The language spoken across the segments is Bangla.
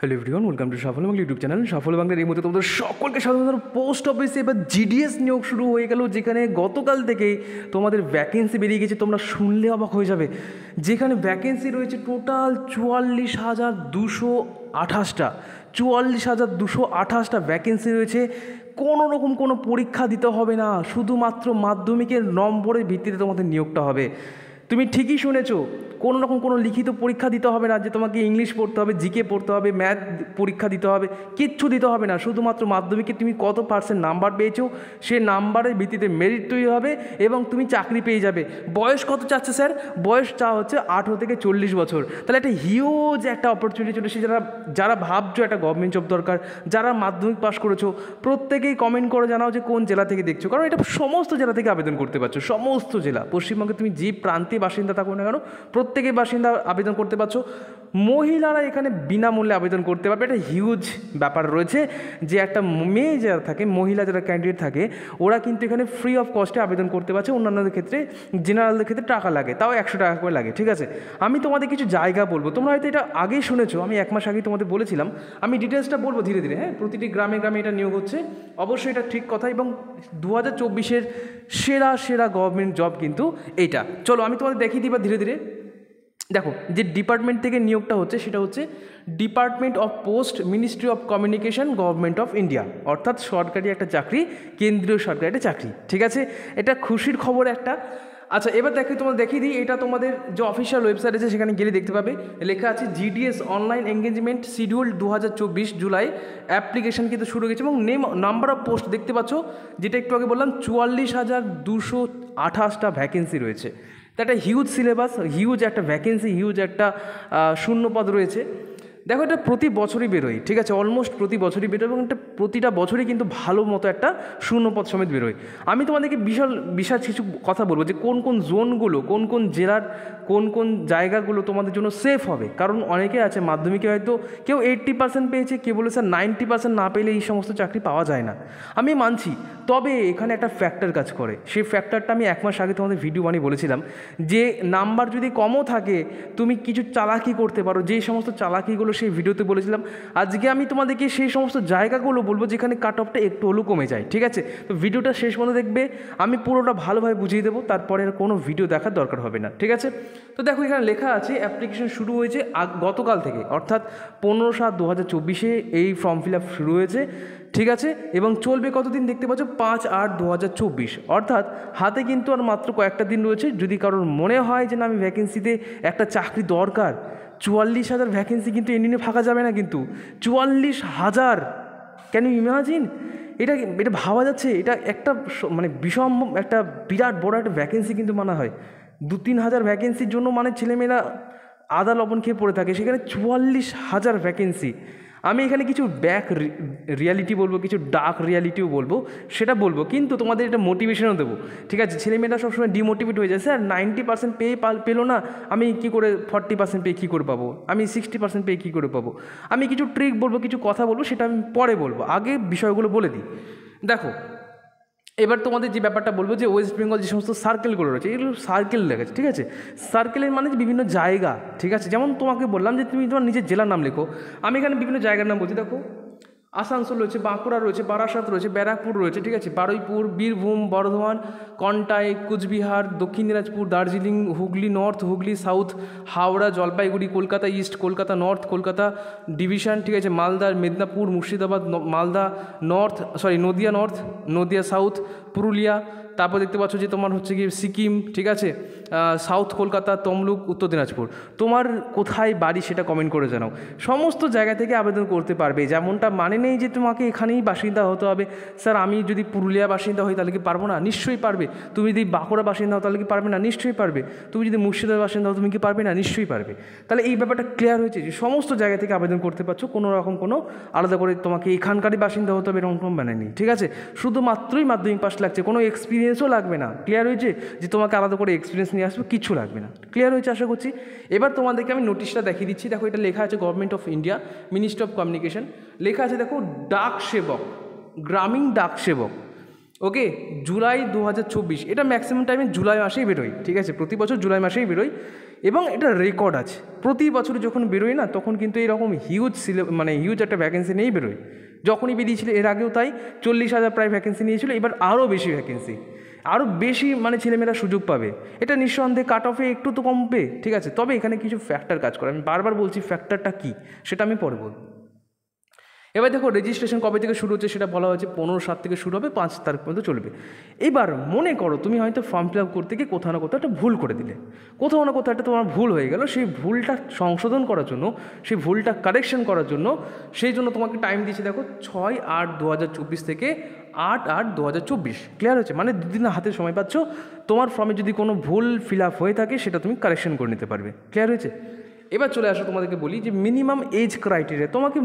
hello everyone welcome to Saphal Bangla YouTube channel Saphal বাংলার এই মধ্যে তোমাদের সকলকে সাধারণত পোস্ট অফিসে এবার জিডিএস নিয়োগ শুরু হয়ে গেল যেখানে গতকাল থেকেই তোমাদের ভ্যাকেন্সি বেরিয়ে গেছে তোমরা শুনলে অবাক হয়ে যাবে যেখানে ভ্যাকেন্সি রয়েছে টোটাল চুয়াল্লিশ হাজার দুশো আঠাশটা চুয়াল্লিশ হাজার দুশো আঠাশটা ভ্যাকেন্সি রয়েছে কোনো রকম কোনো পরীক্ষা দিতে হবে না শুধুমাত্র মাধ্যমিকের নম্বরের ভিত্তিতে তোমাদের নিয়োগটা হবে তুমি ঠিকই শুনেছো কোনো রকম কোনো লিখিত পরীক্ষা দিতে হবে না যে তোমাকে ইংলিশ পড়তে হবে জিকে পড়তে হবে ম্যাথ পরীক্ষা দিতে হবে কিচ্ছু দিতে হবে না শুধুমাত্র মাধ্যমিকে তুমি কত পার্সেন্ট নাম্বার পেয়েছো সে নাম্বারের ভিত্তিতে মেরিট তৈরি হবে এবং তুমি চাকরি পেয়ে যাবে বয়স কত চাচ্ছে স্যার বয়স চা হচ্ছে আঠেরো থেকে চল্লিশ বছর তাহলে একটা হিউজ একটা অপরচুনিটি চলে এসেছে যারা যারা ভাবছো একটা গভর্নমেন্ট জব দরকার যারা মাধ্যমিক পাশ করেছো প্রত্যেকেই কমেন্ট করে জানাও যে কোন জেলা থেকে দেখছো কারণ এটা সমস্ত জেলা থেকে আবেদন করতে পারছো সমস্ত জেলা পশ্চিমবঙ্গে তুমি যে প্রান্তে বাসিন্দা থাকো না কেন প্রত্যেকেই বাসিন্দা আবেদন করতে পারছো মহিলারা এখানে বিনামূল্যে আবেদন করতে পারবে একটা হিউজ ব্যাপার রয়েছে যে একটা মেয়ে যারা থাকে মহিলা যারা ক্যান্ডিডেট থাকে ওরা কিন্তু এখানে ফ্রি অফ কস্টে আবেদন করতে পারছে অন্যান্যদের ক্ষেত্রে জেনারেলদের ক্ষেত্রে টাকা লাগে তাও একশো টাকা করে লাগে ঠিক আছে আমি তোমাদের কিছু জায়গা বলবো তোমরা হয়তো এটা আগেই শুনেছো আমি এক মাস আগেই তোমাদের বলেছিলাম আমি ডিটেলসটা বলবো ধীরে ধীরে হ্যাঁ প্রতিটি গ্রামে গ্রামে এটা নিয়োগ হচ্ছে অবশ্যই এটা ঠিক কথা এবং দু হাজার চব্বিশের সেরা সেরা গভর্নমেন্ট জব কিন্তু এইটা চলো আমি তোমাদের দেখিয়ে দিবা ধীরে ধীরে দেখো যে ডিপার্টমেন্ট থেকে নিয়োগটা হচ্ছে সেটা হচ্ছে department of post ministry of communication government of India অর্থাৎ সরকারি একটা চাকরি কেন্দ্রীয় সরকারি একটা চাকরি ঠিক আছে এটা খুশির খবর একটা আচ্ছা এবার দেখি তোমরা দেখিয়ে দিই এটা তোমাদের যে অফিসিয়াল ওয়েবসাইট আছে সেখানে গেলে দেখতে পাবে লেখা আছে জিডিএস অনলাইন এঙ্গেজমেন্ট শিডিউল দু জুলাই অ্যাপ্লিকেশান কিন্তু শুরু হয়েছে এবং নেম নাম্বার অফ পোস্ট দেখতে পাচ্ছ যেটা একটু আগে বললাম চুয়াল্লিশ হাজার দুশো আঠাশটা ভ্যাকেন্সি রয়েছে তো একটা হিউজ সিলেবাস হিউজ একটা ভ্যাকেন্সি হিউজ একটা শূন্যপদ রয়েছে দেখো এটা প্রতি বছরই বেরোয় ঠিক আছে অলমোস্ট প্রতি বছরই বেরোয় এবং এটা প্রতিটা বছরই কিন্তু ভালো মতো একটা শূন্যপদ সমেত বেরোয় আমি তোমাদেরকে বিশাল বিশাল কিছু কথা বলবো যে কোন কোন জোনগুলো কোন কোন জেলার কোন কোন জায়গাগুলো তোমাদের জন্য সেফ হবে কারণ অনেকে আছে মাধ্যমিকে হয়তো কেউ এইট্টি পার্সেন্ট পেয়েছে কেউ বলেছে নাইনটি পার্সেন্ট না পেলে এই সমস্ত চাকরি পাওয়া যায় না আমি মানছি তবে এখানে একটা ফ্যাক্টর কাজ করে সেই ফ্যাক্টরটা আমি এক মাস আগে তোমাদের ভিডিও বানিয়ে বলেছিলাম যে নাম্বার যদি কমও থাকে তুমি কিছু চালাকি করতে পারো যে সমস্ত চালাকিগুলো সেই ভিডিওতে বলেছিলাম আজকে আমি তোমাদেরকে সেই সমস্ত জায়গাগুলো বলবো যেখানে কাট অফটা একটু হলেও কমে যায় ঠিক আছে তো ভিডিওটা শেষ মতো দেখবে আমি পুরোটা ভালোভাবে বুঝিয়ে দেবো তারপরে আর কোনো ভিডিও দেখার দরকার হবে না ঠিক আছে তো দেখো এখানে লেখা আছে অ্যাপ্লিকেশন শুরু হয়েছে গতকাল থেকে অর্থাৎ পনেরো সাত দু হাজার চব্বিশে এই ফর্ম ফিল আপ শুরু হয়েছে ঠিক আছে এবং চলবে কতদিন দেখতে পাচ্ছ পাঁচ আট দু হাজার চব্বিশ অর্থাৎ হাতে কিন্তু আর মাত্র কয়েকটা দিন রয়েছে যদি কারোর মনে হয় যে না আমি ভ্যাকেন্সিতে একটা চাকরি দরকার চুয়াল্লিশ হাজার ভ্যাকেন্সি কিন্তু ইন্ডিয়ানে ফাঁকা যাবে না কিন্তু চুয়াল্লিশ হাজার ক্যান ইউ ইমাজিন এটা এটা ভাবা যাচ্ছে এটা একটা মানে বিষম একটা বিরাট বড় একটা ভ্যাকেন্সি কিন্তু মানা হয় দু তিন হাজার ভ্যাকেন্সির জন্য মানে ছেলেমেয়েরা আদা লবণ খেয়ে পড়ে থাকে সেখানে চুয়াল্লিশ হাজার ভ্যাকেন্সি আমি এখানে কিছু ব্যাক রিয়ালিটি বলবো কিছু ডার্ক রিয়ালিটিও বলবো সেটা বলবো কিন্তু তোমাদের এটা মোটিভেশনও দেবো ঠিক আছে ছেলেমেয়েরা সবসময় ডিমোটিভেট হয়ে যায় স্যার নাইনটি পার্সেন্ট পেয়ে পেলো না আমি কী করে ফর্টি পার্সেন্ট পেয়ে কী করে পাবো আমি সিক্সটি পার্সেন্ট পেয়ে কী করে পাবো আমি কিছু ট্রিক বলবো কিছু কথা বলবো সেটা আমি পরে বলবো আগে বিষয়গুলো বলে দিই দেখো এবার তোমাদের যে ব্যাপারটা বলবো যে ওয়েস্ট বেঙ্গল যে সমস্ত সার্কেলগুলো রয়েছে এগুলো সার্কেল লেগেছে ঠিক আছে সার্কেলের মানে যে বিভিন্ন জায়গা ঠিক আছে যেমন তোমাকে বললাম যে তুমি তোমার নিজের জেলার নাম লেখো আমি এখানে বিভিন্ন জায়গার নাম বলছি দেখো আসানসোল রয়েছে বাঁকুড়া রয়েছে বারাসাত রয়েছে ব্যারাকপুর রয়েছে ঠিক আছে Baruipur Birbhum Bardhaman Contai Coochbehar Dakshin Dinajpur Darjeeling Hooghly north Hooghly south Howrah Jalpaiguri Kolkata east Kolkata north Kolkata division ঠিক আছে Malda Medinipur Murshidabad Malda north sorry Nadia north Nadia south Purulia তারপর দেখতে পাচ্ছ যে তোমার হচ্ছে গিয়ে সিকিম ঠিক আছে সাউথ কলকাতা তমলুক উত্তর দিনাজপুর তোমার কোথায় বাড়ি সেটা কমেন্ট করে জানাও সমস্ত জায়গা থেকে আবেদন করতে পারবে যেমনটা মানে নেই যে তোমাকে এখানেই বাসিন্দা হতে হবে স্যার আমি যদি পুরুলিয়া বাসিন্দা হই তাহলে কি পারবো না নিশ্চয়ই পারবে তুমি যদি বাঁকুড়া বাসিন্দা হও তাহলে কি পারবে না নিশ্চয়ই পারবে তুমি যদি মুর্শিদাবাদ বাসিন্দা হও তুমি কি পারবে না নিশ্চয়ই পারবে তাহলে এই ব্যাপারটা ক্লিয়ার হয়েছে যে সমস্ত জায়গা থেকে আবেদন করতে পারছো কোনো রকম কোনো আলাদা করে তোমাকে এখানকারই বাসিন্দা হতে হবে এরকম কোনো মানে নেই ঠিক আছে শুধুমাত্রই মাধ্যমিক পাস লাগছে কোনো এক্সপিরিয়েন্সও লাগবে না ক্লিয়ার হয়েছে যে তোমাকে আলাদা করে এক্সপিরিয়েন্স নিয়ে আসবে কিছু লাগবে না ক্লিয়ার হয়েছে আশা করছি এবার তোমাদেরকে আমি নোটিশটা দেখিয়ে দিচ্ছি দেখো এটা লেখা আছে government of India ministry of communication লেখা আছে দেখো ডাক সেবক গ্রামীণ ডাক সেবক ওকে জুলাই দু এটা ম্যাক্সিমাম টাইমে জুলাই মাসেই বেরোয় ঠিক আছে প্রতি বছর জুলাই মাসেই বেরোয় এবং এটা রেকর্ড আছে প্রতি বছর যখন বেরোয় না তখন কিন্তু এরকম হিউজ সিলে মানে হিউজ একটা ভ্যাকেন্সি নিয়েই বেরোয় যখনই বেরিয়েছিল এর আগেও তাই চল্লিশ হাজার প্রায় ভ্যাকেন্সি নিয়েছিল এবার আরও বেশি ভ্যাকেন্সি আরও বেশি মানে ছেলেমেয়েরা সুযোগ পাবে এটা নিঃসন্দেহে কাট অফে একটু তো কমবে ঠিক আছে তবে এখানে কিছু ফ্যাক্টর কাজ করে আমি বারবার বলছি ফ্যাক্টরটা কী সেটা আমি পরে বলব এবার দেখো রেজিস্ট্রেশন কবে থেকে শুরু হচ্ছে সেটা বলা হয়েছে পনেরো সাত থেকে শুরু হবে পাঁচ তারিখ পর্যন্ত চলবে এবার মনে করো তুমি হয়তো ফর্ম ফিল আপ করতে গিয়ে কোথাও না কোথাও একটা ভুল করে দিলে কোথাও না কোথাও একটা তোমার ভুল হয়ে গেল সেই ভুলটা সংশোধন করার জন্য সেই ভুলটা কারেকশন করার জন্য সেই জন্য তোমাকে টাইম দিয়েছে দেখো ছয় আট দু হাজার চব্বিশ থেকে আট আট দু হাজার চব্বিশ ক্লিয়ার হচ্ছে মানে দুদিন হাতে সময় পাচ্ছ তোমার ফর্মে যদি কোনো ভুল ফিল আপ হয়ে থাকে সেটা তুমি কারেকশন করে নিতে পারবে ক্লিয়ার হয়েছে এবার চলে আসো তোমাদেরকে বলি যে মিনিমাম এজ ক্রাইটেরিয়া তোমাকে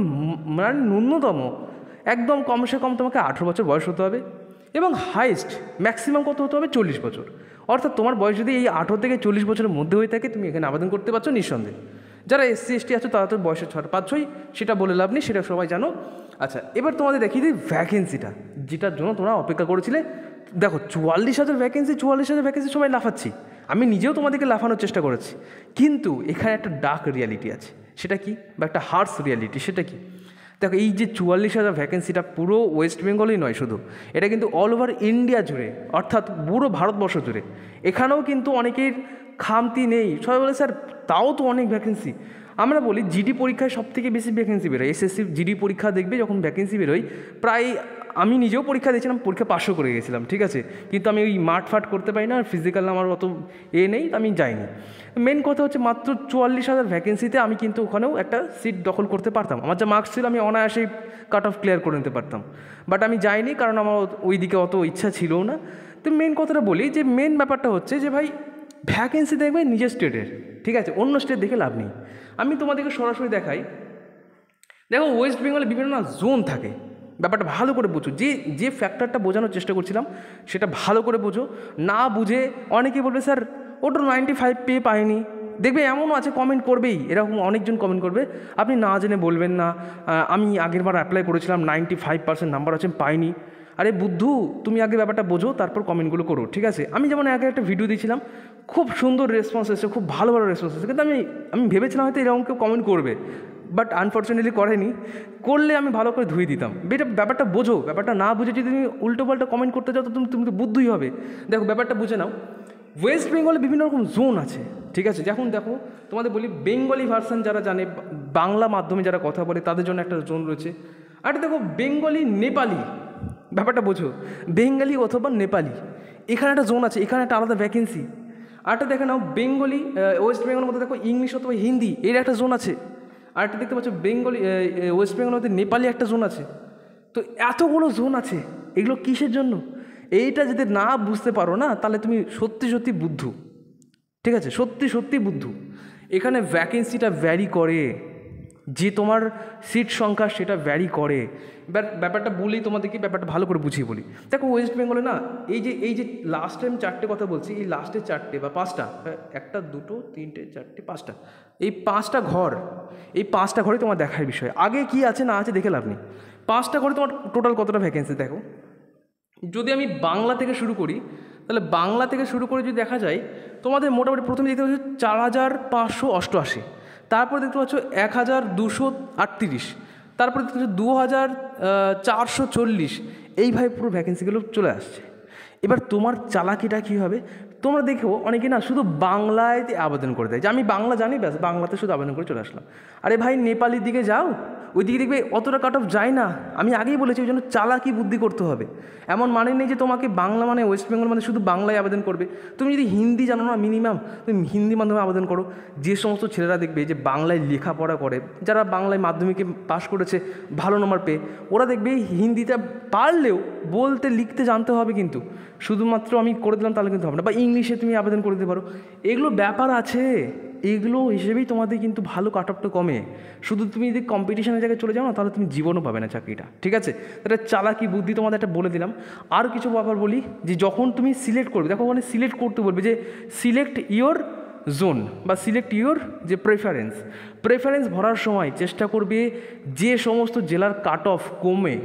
মানে ন্যূনতম একদম কমসে কম তোমাকে আঠেরো বছর বয়স হতে হবে এবং হাইস্ট ম্যাক্সিমাম কত হতে হবে চল্লিশ বছর অর্থাৎ তোমার বয়স যদি এই আঠেরো থেকে চল্লিশ বছরের মধ্যে হয়ে থাকে তুমি এখানে আবেদন করতে পারছো নিঃসন্দেহে যারা এসসি এসটি আছো তারা তো বয়সে ছাড় পাচ্ছই সেটা বলে লাভ নেই সেটা সবাই জানো আচ্ছা এবার তোমাদের দেখিয়ে দিই ভ্যাকেন্সিটা যেটার জন্য তোমরা অপেক্ষা করেছিলে দেখো চুয়াল্লিশ হাজার ভ্যাকেন্সি চুয়াল্লিশ হাজার ভ্যাকেন্সি সবাই লাফাচ্ছি আমি নিজেও তোমাদেরকে লাফানোর চেষ্টা করেছি কিন্তু এখানে একটা ডার্ক রিয়ালিটি আছে সেটা কি বা একটা হার্স রিয়ালিটি সেটা কি দেখো এই যে চুয়াল্লিশ হাজার ভ্যাকেন্সিটা পুরো ওয়েস্ট বেঙ্গলেই নয় শুধু এটা কিন্তু অল ওভার ইন্ডিয়া জুড়ে অর্থাৎ পুরো ভারতবর্ষ জুড়ে এখানেও কিন্তু অনেকের খামতি নেই সবাই বলে স্যার তাও তো অনেক ভ্যাকেন্সি আমরা বলি জিডি পরীক্ষায় সবথেকে বেশি ভ্যাকেন্সি বেরোয় এসএসসি জিডি পরীক্ষা দেখবে যখন ভ্যাকেন্সি বেরোয় প্রায় আমি নিজেও পরীক্ষা দিয়েছিলাম পরীক্ষা পাশও করে গেছিলাম ঠিক আছে কিন্তু আমি ওই মাঠ ফাট করতে পারি না আর ফিজিক্যাল আমার অত এ নেই আমি যাইনি মেন কথা হচ্ছে মাত্র চুয়াল্লিশ হাজার ভ্যাকেন্সিতে আমি কিন্তু ওখানেও একটা সিট দখল করতে পারতাম আমার যা মার্কস ছিল আমি অনায়াসেই কাট অফ ক্লিয়ার করে নিতে পারতাম বাট আমি যাইনি কারণ আমার ওই দিকে অত ইচ্ছা ছিল না তো মেন কথাটা বলি যে মেন ব্যাপারটা হচ্ছে যে ভাই ভ্যাকেন্সি দেখবে নিজের স্টেটের ঠিক আছে অন্য স্টেট দেখে লাভ নেই আমি তোমাদেরকে সরাসরি দেখাই দেখো ওয়েস্ট বেঙ্গলে বিভিন্ন না জোন থাকে ব্যাপারটা ভালো করে বুঝো যে যে ফ্যাক্টরটা বোঝানোর চেষ্টা করছিলাম সেটা ভালো করে বোঝো না বুঝে অনেকে বলবে স্যার ওটা নাইনটি ফাইভ পেয়ে পায়নি দেখবে এমনও আছে কমেন্ট করবেই এরকম অনেকজন কমেন্ট করবে আপনি না জেনে বলবেন না আমি আগেরবার অ্যাপ্লাই করেছিলাম নাইনটি ফাইভ পার্সেন্ট নাম্বার আছে পাইনি আরে বুদ্ধু তুমি আগে ব্যাপারটা বোঝো তারপর কমেন্টগুলো করো ঠিক আছে আমি যেমন আগে একটা ভিডিও দিয়েছিলাম খুব সুন্দর রেসপন্স এসেছে খুব ভালো ভালো রেসপন্স এসেছে কিন্তু আমি আমি ভেবেছিলাম হয়তো এরকম কেউ কমেন্ট করবে বাট আনফর্চুনেটলি করেনি করলে আমি ভালো করে ধুয়ে দিতাম এটা ব্যাপারটা বোঝো ব্যাপারটা না বুঝে যদি তুমি উল্টো পাল্টা কমেন্ট করতে যাও তো তুমি তুমি তো বুদ্ধই হবে দেখো ব্যাপারটা বুঝে নাও ওয়েস্ট বেঙ্গলে বিভিন্ন রকম জোন আছে ঠিক আছে যখন দেখো তোমাদের বলি বেঙ্গলি ভার্সান যারা জানে বাংলা মাধ্যমে যারা কথা বলে তাদের জন্য একটা জোন রয়েছে আর দেখো বেঙ্গলি নেপালি ব্যাপারটা বোঝো বেঙ্গালি অথবা নেপালি এখানে একটা জোন আছে এখানে একটা আলাদা ভ্যাকেন্সি আরেকটা দেখে নাও বেঙ্গলি ওয়েস্ট বেঙ্গলের মধ্যে দেখো ইংলিশ অথবা হিন্দি এর একটা জোন আছে আরেকটা দেখতে পাচ্ছ বেঙ্গলি ওয়েস্ট বেঙ্গলের মধ্যে নেপালি একটা জোন আছে তো এতগুলো জোন আছে এগুলো কিসের জন্য এইটা যদি না বুঝতে পারো না তাহলে তুমি সত্যি সত্যি বুদ্ধ ঠিক আছে সত্যি সত্যি বুদ্ধ এখানে ভ্যাকেন্সিটা ভ্যারি করে যে তোমার সিট সংখ্যা সেটা ভ্যারি করে ব্যাট ব্যাপারটা বলেই তোমাদেরকে ব্যাপারটা ভালো করে বুঝিয়ে বলি দেখো ওয়েস্ট বেঙ্গলে না এই যে এই যে লাস্ট টাইম চারটে কথা বলছি এই লাস্টে চারটে বা পাঁচটা হ্যাঁ, একটা দুটো তিনটে চারটে পাঁচটা এই পাঁচটা ঘর এই পাঁচটা ঘরে তোমার দেখার বিষয় আগে কি আছে না আছে দেখে লাভ নেই পাঁচটা ঘরে তোমার টোটাল কতটা ভ্যাকেন্সি দেখো যদি আমি বাংলা থেকে শুরু করি তাহলে বাংলা থেকে শুরু করে যদি দেখা যায় তোমাদের মোটামুটি প্রথমে দেখতে পাচ্ছি চার হাজার পাঁচশো অষ্টআশি তারপর দেখতে পাচ্ছ এক হাজার দুশো আটত্রিশ তারপর দেখতে পাচ্ছ দু হাজার চারশো চল্লিশ এইভাবে পুরো ভ্যাকেন্সিগুলো চলে আসছে এবার তোমার চালাকিটা কী হবে তোমরা দেখো অনেকে না শুধু বাংলাতে আবেদন করে দেয় যে আমি বাংলা জানি ব্যাস বাংলাতে শুধু আবেদন করে চলে আসলাম আরে ভাই নেপালির দিকে যাও ওই দিকে দেখবে অতটা কাট অফ যায় না আমি আগেই বলেছি ওই জন্য চালাকি বুদ্ধি করতে হবে এমন মানে নেই যে তোমাকে বাংলা মানে ওয়েস্ট বেঙ্গল মানে শুধু বাংলায় আবেদন করবে তুমি যদি হিন্দি জানো না মিনিমাম তুমি হিন্দি মাধ্যমে আবেদন করো যে সমস্ত ছেলেরা দেখবে যে বাংলায় লেখাপড়া করে যারা বাংলায় মাধ্যমিকে পাশ করেছে ভালো নম্বর পেয়ে ওরা দেখবে হিন্দিটা পারলেও বলতে লিখতে জানতে হবে কিন্তু শুধুমাত্র আমি করে দিলাম তাহলে কিন্তু হবে না বা ইংলিশে তুমি আবেদন করে দিতে পারো এগুলো ব্যাপার আছে এগুলো হিসেবেই তোমাদের কিন্তু ভালো কাট অফটা কমে শুধু তুমি যদি কম্পিটিশনের জায়গায় চলে যাও না তাহলে তুমি জীবনও পাবে না চাকরিটা ঠিক আছে এটা চালাকি বুদ্ধি তোমাদের একটা বলে দিলাম আর কিছু ব্যাপার বলি যে যখন তুমি সিলেক্ট করবে দেখো ওখানে সিলেক্ট করতে বলবে যে সিলেক্ট ইয়োর জোন বা সিলেক্ট ইয়োর যে প্রেফারেন্স প্রেফারেন্স ভরার সময় চেষ্টা করবে যে সমস্ত জেলার কাট অফ কমে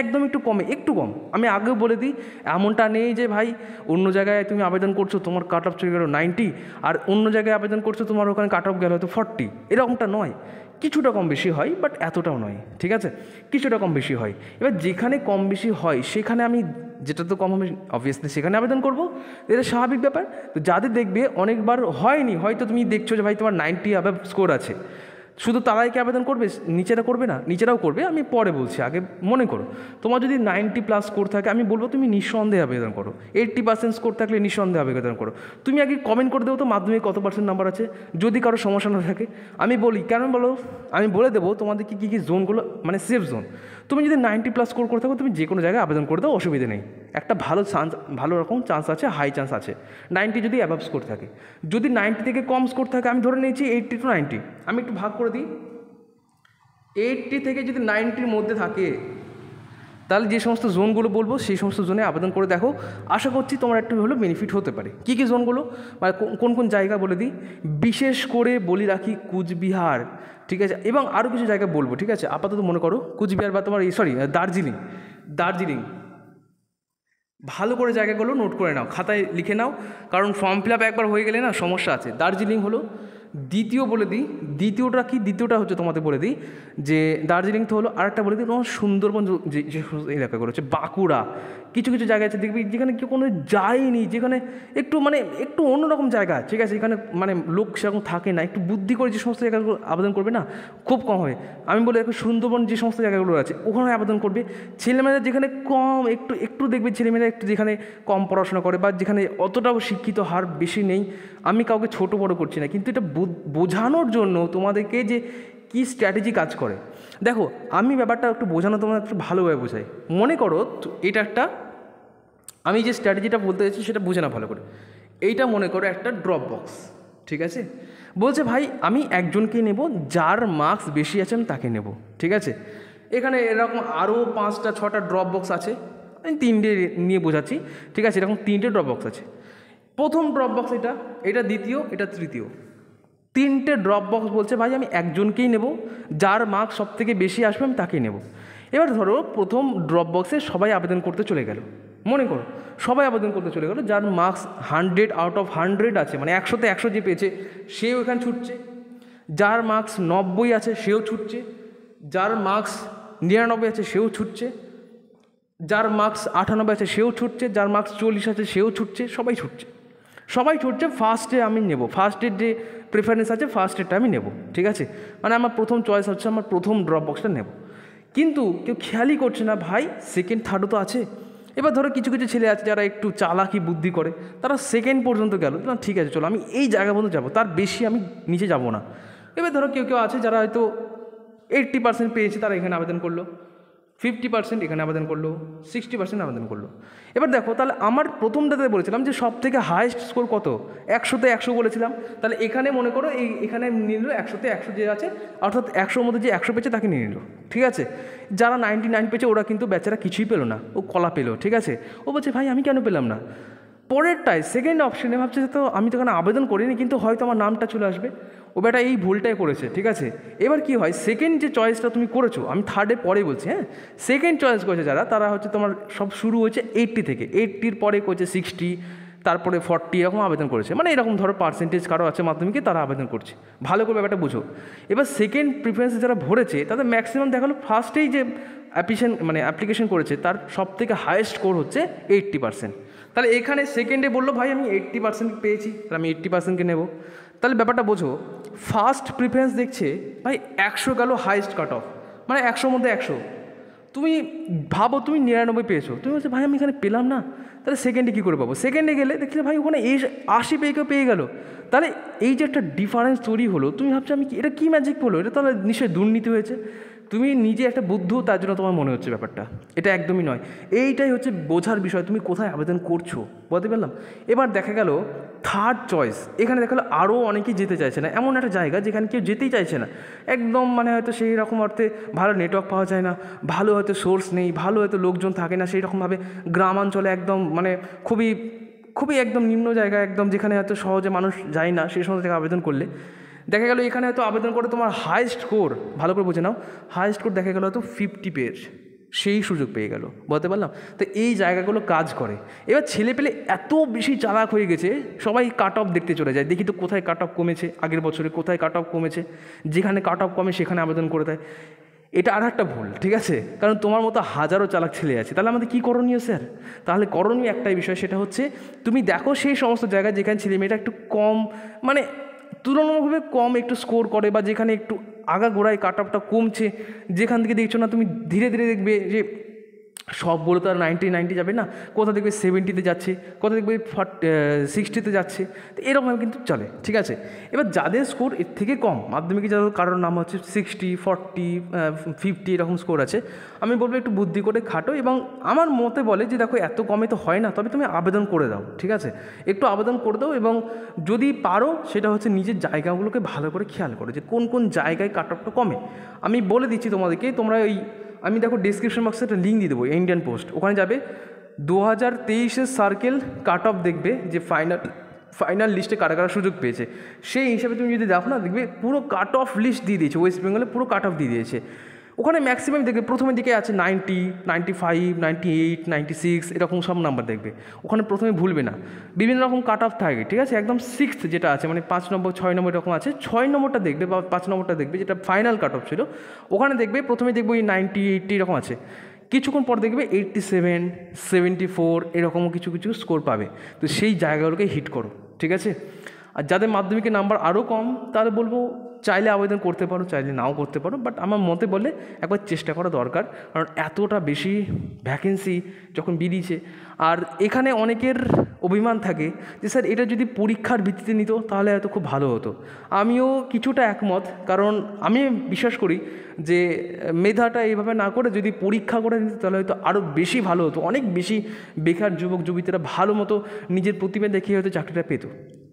একদম একটু কমে একটু কম আমি আগেও বলে দিই এমনটা নেই যে ভাই অন্য জায়গায় তুমি আবেদন করছো তোমার কাট অফ চলে গেলো নাইনটি আর অন্য জায়গায় আবেদন করছো তোমার ওখানে কাট অফ গেলো হয়তো ফর্টি এরকমটা নয় কিছুটা কম বেশি হয় বাট এতটাও নয় ঠিক আছে কিছুটা কম বেশি হয় এবার যেখানে কম বেশি হয় সেখানে আমি যেটা তো কম হবে অবভিয়াসলি সেখানে আবেদন করবো এটা স্বাভাবিক ব্যাপার তো যাদের দেখবে অনেকবার হয়নি হয়তো তুমি দেখছো যে ভাই তোমার নাইনটি আবার স্কোর আছে শুধু তারাই কি আবেদন করবে নিচেরা করবে না নিচেরাও করবে আমি পরে বলছি আগে মনে করো তোমার যদি নাইনটি প্লাস স্কোর থাকে আমি বলবো তুমি নিঃসন্দেহে আবেদন করো এইটটি পার্সেন্ট স্কোর থাকলে নিঃসন্দেহে আবেদন করো তুমি আগে কমেন্ট করে দেবো তো মাধ্যমিক কত পার্সেন্ট নাম্বার আছে যদি কারো সমস্যা না থাকে আমি বলি কেন বলো আমি বলে দেবো তোমাদের কি কী জোনগুলো মানে সেফ জোন তুমি যদি নাইনটি প্লাস স্কোর করে থাকো তুমি যে কোনো জায়গায় আবেদন করে দাও অসুবিধে নেই একটা ভালো চান্স ভালো রকম চান্স আছে হাই চান্স আছে নাইনটি যদি অ্যাভাব স্কোর থাকে যদি নাইনটি থেকে কম স্কোর থাকে আমি ধরে নিয়েছি এইটটি টু নাইনটি আমি একটু ভাগ করে দিই এইটটি থেকে যদি নাইনটির মধ্যে থাকে তাহলে যে সমস্ত জোনগুলো বলবো সেই সমস্ত জোনে আবেদন করে দেখো আশা করছি তোমার একটু হলো বেনিফিট হতে পারে কী কী জোনগুলো মানে কোন কোন জায়গা বলে দিই বিশেষ করে বলি রাখি কুচবিহার ঠিক আছে এবং আরও কিছু জায়গা বলবো ঠিক আছে আপাতত মনে করো কুচবিহার বা তোমার সরি দার্জিলিং দার্জিলিং ভালো করে জায়গাগুলো নোট করে নাও খাতায় লিখে নাও কারণ ফর্ম ফিল একবার হয়ে গেলে না সমস্যা আছে দার্জিলিং হলো দ্বিতীয় বলে দিই দ্বিতীয়টা কি দ্বিতীয়টা হচ্ছে তোমাদের বলে দিই যে দার্জিলিং তো হলো আরেকটা বলে দিই তোমার সুন্দরবন যে এলাকাগুলো রয়েছে বাঁকুড়া কিছু কিছু জায়গা আছে দেখবি যেখানে কেউ কোনো যায়নি যেখানে একটু মানে একটু অন্যরকম জায়গা ঠিক আছে এখানে মানে লোক সেরকম থাকে না একটু বুদ্ধি করে যে সমস্ত জায়গাগুলো আবেদন করবে না খুব কম হবে আমি বলে একটু সুন্দরবন যে সমস্ত জায়গাগুলো আছে ওখানে আবেদন করবে ছেলেমেয়েরা যেখানে কম একটু একটু দেখবে ছেলেমেয়েরা একটু যেখানে কম পড়াশোনা করে বা যেখানে অতটাও শিক্ষিত হার বেশি নেই আমি কাউকে ছোট বড় করছি না কিন্তু এটা বোঝানোর জন্য তোমাদেরকে যে কি স্ট্র্যাটেজি কাজ করে দেখো আমি ব্যাপারটা একটু বোঝানো তোমার একটু ভালোভাবে বোঝাই মনে করো এটা একটা আমি যে স্ট্র্যাটেজিটা বলতে চাইছি সেটা বুঝে না ভালো করে এইটা মনে করো একটা ড্রপ বক্স ঠিক আছে বলছে ভাই আমি একজনকে নেব যার মার্কস বেশি আছে আমি তাকে নেব ঠিক আছে এখানে এরকম আরও পাঁচটা ছটা ড্রপ বক্স আছে আমি তিনটে নিয়ে বোঝাচ্ছি ঠিক আছে এরকম তিনটে ড্রপ বক্স আছে প্রথম ড্রপ বক্স এটা এটা দ্বিতীয় এটা তৃতীয় তিনটে ড্রপ বক্স বলছে ভাই আমি একজনকেই নেব যার মার্ক সব থেকে বেশি আসবে আমি তাকেই নেব এবার ধরো প্রথম ড্রপ বক্সে সবাই আবেদন করতে চলে গেল মনে করো সবাই আবেদন করতে চলে গেলো যার marks hundred out of hundred আছে মানে একশোতে একশো যে পেয়েছে সেও এখানে ছুটছে যার মার্কস নব্বই আছে সেও ছুটছে যার মার্কস নিরানব্বই আছে সেও ছুটছে যার মার্কস আটানব্বই আছে সেও ছুটছে যার মার্কস চল্লিশ আছে সেও ছুটছে সবাই ছুটছে সবাই ছুটছে ফার্স্টে আমি নেব ফার্স্টের যে প্রেফারেন্স আছে ফার্স্ট এটা আমি নেব ঠিক আছে মানে আমার প্রথম চয়েস হচ্ছে আমার প্রথম ড্রপ বক্সটা নেব কিন্তু কেউ খেয়ালই করছে না ভাই সেকেন্ড থার্ডও তো আছে এবার ধরো কিছু কিছু ছেলে আছে যারা একটু চালাকি বুদ্ধি করে তারা সেকেন্ড পর্যন্ত গেল না ঠিক আছে চলো আমি এই জায়গা পর্যন্ত যাবো তার বেশি আমি নিচে যাব না এবার ধরো কেউ কেউ আছে যারা হয়তো এইট্টি পার্সেন্ট পেয়েছে তারা এখানে আবেদন করলো ফিফটি পার্সেন্ট এখানে আবেদন করলো সিক্সটি পার্সেন্ট আবেদন করলো এবার দেখো তাহলে আমার প্রথমটাতে বলেছিলাম যে সব থেকে হায়েস্ট স্কোর কত একশোতে একশো বলেছিলাম তাহলে এখানে মনে করো এই এখানে নিল একশোতে একশো যে আছে অর্থাৎ একশোর মধ্যে যে একশো পেয়েছে তাকে নিয়ে নিল ঠিক আছে যারা নাইনটি নাইন পেয়েছে ওরা কিন্তু বেচারা কিছুই পেলো না ও কলা পেলো ঠিক আছে ও বলছে ভাই আমি কেন পেলাম না পরেরটায় সেকেন্ড অপশানে ভাবছে তো আমি তো এখানে আবেদন করিনি কিন্তু হয়তো আমার নামটা চলে আসবে ও বেটা এই ভুলটাই করেছে ঠিক আছে এবার কি হয় সেকেন্ড যে চয়েসটা তুমি করেছো আমি থার্ডে পরে বলছি হ্যাঁ সেকেন্ড চয়েস করেছে যারা তারা হচ্ছে তোমার সব শুরু হয়েছে এইটটি থেকে এইটটির পরে করেছে সিক্সটি তারপরে ফর্টি এরকম আবেদন করেছে মানে এরকম ধরো পার্সেন্টেজ কারো আছে মাধ্যমিকে তারা আবেদন করছে ভালো করে ব্যাপারটা বুঝো এবার সেকেন্ড প্রিফারেন্সে যারা ভরেছে তাদের ম্যাক্সিমাম দেখালো ফার্স্টেই যে অ্যাপ্লিকেশন মানে অ্যাপ্লিকেশন করেছে তার সব থেকে হায়েস্ট স্কোর হচ্ছে এইটটি পার্সেন্ট তাহলে এখানে সেকেন্ডে বললো ভাই আমি এইটটি পার্সেন্ট পেয়েছি তাহলে আমি এইটটি পার্সেন্টকে নেবো তাহলে ব্যাপারটা বোঝো ফার্স্ট প্রিফারেন্স দেখছে ভাই একশো গেল হাইয়েস্ট কাট অফ মানে একশোর মধ্যে একশো তুমি ভাবো তুমি নিরানব্বই পেয়েছো তুমি বলছো ভাই আমি এখানে পেলাম না তাহলে সেকেন্ডে কী করে পাবো সেকেন্ডে গেলে দেখলে ভাই ওখানে এই আশি পেয়ে কেউ পেয়ে গেলো তাহলে এই যে একটা ডিফারেন্স তৈরি হলো তুমি ভাবছো আমি এটা কী ম্যাজিক হলো এটা তাহলে নিশ্চয়ই দুর্নীতি হয়েছে তুমি নিজে একটা বুদ্ধ তার জন্য তোমার মনে হচ্ছে ব্যাপারটা এটা একদমই নয় এইটাই হচ্ছে বোঝার বিষয় তুমি কোথায় আবেদন করছো বলতে পারলাম এবার দেখা গেল থার্ড চয়েস এখানে দেখা গেলো আরও অনেকেই যেতে চাইছে না এমন একটা জায়গা যেখানে কেউ যেতেই চাইছে না একদম মানে হয়তো সেই রকম অর্থে ভালো নেটওয়ার্ক পাওয়া যায় না ভালো হয়তো সোর্স নেই ভালো হয়তো লোকজন থাকে না সেই রকমভাবে গ্রামাঞ্চলে একদম মানে খুবই খুবই একদম নিম্ন জায়গা একদম যেখানে হয়তো সহজে মানুষ যায় না সেই সময় জায়গায় আবেদন করলে দেখা গেল এখানে হয়তো আবেদন করে তোমার হাই স্কোর ভালো করে বুঝে নাও হাই স্কোর দেখা গেলো হয়তো ফিফটি পেজ সেই সুযোগ পেয়ে গেল বলতে পারলাম তো এই জায়গাগুলো কাজ করে এবার ছেলে পেলে এত বেশি চালাক হয়ে গেছে সবাই কাট অফ দেখতে চলে যায় দেখি তো কোথায় কাট অফ কমেছে আগের বছরে কোথায় কাট অফ কমেছে যেখানে কাট অফ কমে সেখানে আবেদন করে দেয় এটা আর একটা ভুল ঠিক আছে কারণ তোমার মতো হাজারো চালাক ছেলে আছে তাহলে আমাদের কী করণীয় স্যার তাহলে করণীয় একটাই বিষয় সেটা হচ্ছে তুমি দেখো সেই সমস্ত জায়গায় যেখানে ছেলে মেয়েটা একটু কম মানে তুলনামূলকভাবে কম একটু স্কোর করে বা যেখানে একটু আগাগোড়ায় কাট অফটা কমছে যেখান থেকে দেখছো না তুমি ধীরে ধীরে দেখবে যে সবগুলো তো আর নাইনটি নাইনটি যাবে না কোথাও দেখবে সেভেন্টিতে যাচ্ছে কোথাও দেখবে ফর্ট সিক্সটিতে যাচ্ছে তো এরকমভাবে কিন্তু চলে ঠিক আছে এবার যাদের স্কোর এর থেকে কম মাধ্যমিকে যাদের কারোর নাম হচ্ছে সিক্সটি ফর্টি ফিফটি এরকম স্কোর আছে আমি বলবো একটু বুদ্ধি করে খাটো এবং আমার মতে বলে যে দেখো এত কমে তো হয় না তবে তুমি আবেদন করে দাও ঠিক আছে একটু আবেদন করে দাও এবং যদি পারো সেটা হচ্ছে নিজের জায়গাগুলোকে ভালো করে খেয়াল করো যে কোন কোন জায়গায় কাট অফটা কমে আমি বলে দিচ্ছি তোমাদেরকে তোমরা ওই আমি দেখো ডিসক্রিপশন বক্সে একটা লিঙ্ক দিয়ে দেবো ইন্ডিয়ান পোস্ট ওখানে যাবে দু হাজার তেইশের সার্কেল কাট অফ দেখবে যে ফাইনাল ফাইনাল লিস্টে কারা কারা সুযোগ পেয়েছে সেই হিসাবে তুমি যদি দেখো না দেখবে পুরো কাট অফ লিস্ট দিয়ে দিয়েছে ওয়েস্ট বেঙ্গলে পুরো কাট অফ দিয়ে দিয়েছে ওখানে ম্যাক্সিমাম দেখবে প্রথমের দিকে আছে ninety ninety five ninety eight ninety six এরকম সব নাম্বার দেখবে ওখানে প্রথমে ভুলবে না বিভিন্ন রকম কাট অফ থাকে ঠিক আছে একদম সিক্স যেটা আছে মানে পাঁচ নম্বর ছয় নম্বর এরকম আছে ছয় নম্বরটা দেখবে বা পাঁচ নম্বরটা দেখবে যেটা ফাইনাল কাট অফ ছিল ওখানে দেখবে প্রথমে দেখবে ওই নাইনটি এইটটি এরকম আছে কিছুক্ষণ পর দেখবে এইটটি সেভেন সেভেন্টি ফোর এরকমও কিছু কিছু স্কোর পাবে তো সেই জায়গাগুলোকে হিট করো ঠিক আছে আর যাদের মাধ্যমিকের নাম্বার আরও কম তাহলে বলবো চাইলে আবেদন করতে পারো চাইলে নাও করতে পারো বাট আমার মতে বলে একবার চেষ্টা করা দরকার কারণ এতটা বেশি ভ্যাকেন্সি যখন বেরিয়েছে আর এখানে অনেকের অভিমান থাকে যে স্যার এটা যদি পরীক্ষার ভিত্তিতে নিত তাহলে হয়তো খুব ভালো হতো আমিও কিছুটা একমত কারণ আমি বিশ্বাস করি যে মেধাটা এইভাবে না করে যদি পরীক্ষা করে নিত তাহলে হয়তো আরও বেশি ভালো হতো অনেক বেশি বেকার যুবক যুবতীরা ভালো মতো নিজের প্রতিভা দেখিয়ে হয়তো চাকরিটা পেত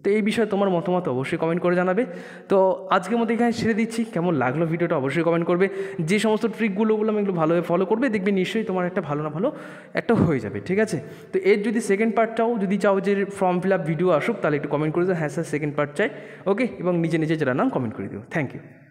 তো এই বিষয়ে তোমার মতামত অবশ্যই কমেন্ট করে জানাবে তো আজকের মধ্যে এখানে ছেড়ে দিচ্ছি কেমন লাগলো ভিডিওটা অবশ্যই কমেন্ট করবে যে সমস্ত ট্রিকগুলো আমি এগুলো ভালোভাবে ফলো করবে দেখবে নিশ্চয়ই তোমার একটা ভালো না ভালো একটা হয়ে যাবে ঠিক আছে তো এর যদি সেকেন্ড পার্টটাও যদি চাও যে ফর্ম ফিল আপ ভিডিও আসুক তাহলে একটু কমেন্ট করে দিও হ্যাঁ স্যার সেকেন্ড পার্ট চাই ওকে এবং নিজে নিজে যারা নাম কমেন্ট করে দিও থ্যাংক ইউ